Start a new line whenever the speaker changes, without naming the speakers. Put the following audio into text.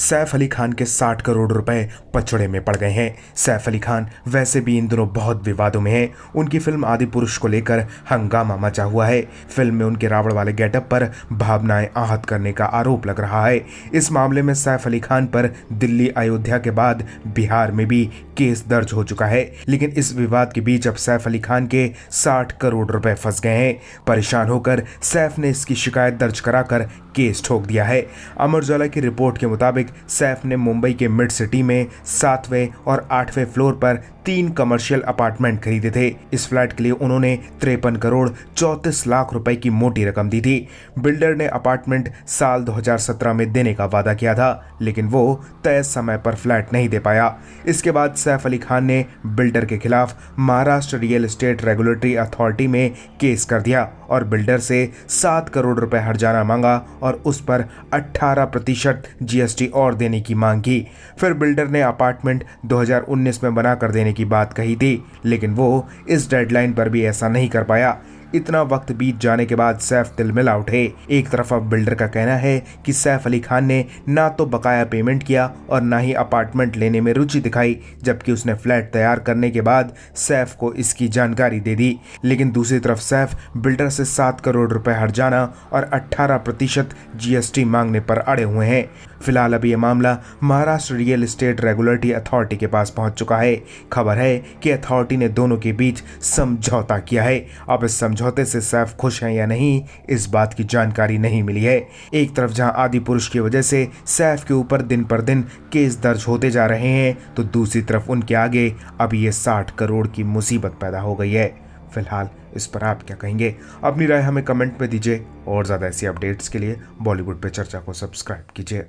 सैफ अली खान के 60 करोड़ रुपए पचड़े में पड़ गए हैं सैफ अली खान वैसे भी इन दिनों बहुत विवादों में हैं उनकी फिल्म आदि पुरुष को लेकर हंगामा मचा हुआ है फिल्म में उनके रावण वाले गेटअप पर भावनाएं आहत करने का आरोप लग रहा है इस मामले में सैफ अली खान पर दिल्ली अयोध्या के बाद बिहार में भी केस दर्ज हो चुका है लेकिन इस विवाद के बीच अब सैफ अली खान के साठ करोड़ रुपए फंस गए हैं परेशान होकर सैफ ने इसकी शिकायत दर्ज कराकर केस ठोक दिया है अमर उजाला की रिपोर्ट के मुताबिक मुताबिक सैफ ने मुंबई के मिड सिटी में सातवें और आठवें फ्लोर पर तीन कमर्शियल अपार्टमेंट खरीदे थे इस फ्लैट के लिए उन्होंने तिरपन करोड़ चौंतीस लाख रुपए की मोटी रकम दी थी बिल्डर ने अपार्टमेंट साल 2017 में देने का वादा किया था लेकिन वो तय समय पर फ्लैट नहीं दे पाया इसके बाद सैफ अली खान ने बिल्डर के खिलाफ Maharashtra real estate regulatory authority में केस कर दिया और बिल्डर से सात करोड़ रुपए हर्जाना मांगा और उस पर अट्ठारह प्रतिशत जीएसटी और देने की मांग की फिर बिल्डर ने अपार्टमेंट 2019 में बना कर देने की बात कही थी लेकिन वो इस डेडलाइन पर भी ऐसा नहीं कर पाया इतना वक्त बीत जाने के बाद सैफ तिल मिला उठे एक तरफ अब बिल्डर का कहना है कि सैफ अली खान ने ना तो बकाया पेमेंट किया और ना ही अपार्टमेंट लेने में रुचि दिखाई जबकि उसने फ्लैट तैयार करने के बाद सैफ को इसकी जानकारी दे दी लेकिन दूसरी तरफ सैफ बिल्डर से सात करोड़ रुपए जाना और अट्ठारह प्रतिशत जीएसटी मांगने पर अड़े हुए हैं फिलहाल अभी यह मामला Maharashtra real estate regulatory authority के पास पहुंच चुका है खबर है कि अथॉरिटी ने दोनों के बीच समझौता किया है अब इस समझौते से सैफ खुश हैं या नहीं इस बात की जानकारी नहीं मिली है एक तरफ जहां आदि पुरुष की वजह से सैफ के ऊपर दिन पर दिन केस दर्ज होते जा रहे हैं तो दूसरी तरफ उनके आगे अब ये साठ करोड़ की मुसीबत पैदा हो गई है फिलहाल इस पर आप क्या कहेंगे अपनी राय हमें कमेंट में दीजिए और ज़्यादा ऐसी अपडेट्स के लिए बॉलीवुड पे चर्चा को सब्सक्राइब कीजिए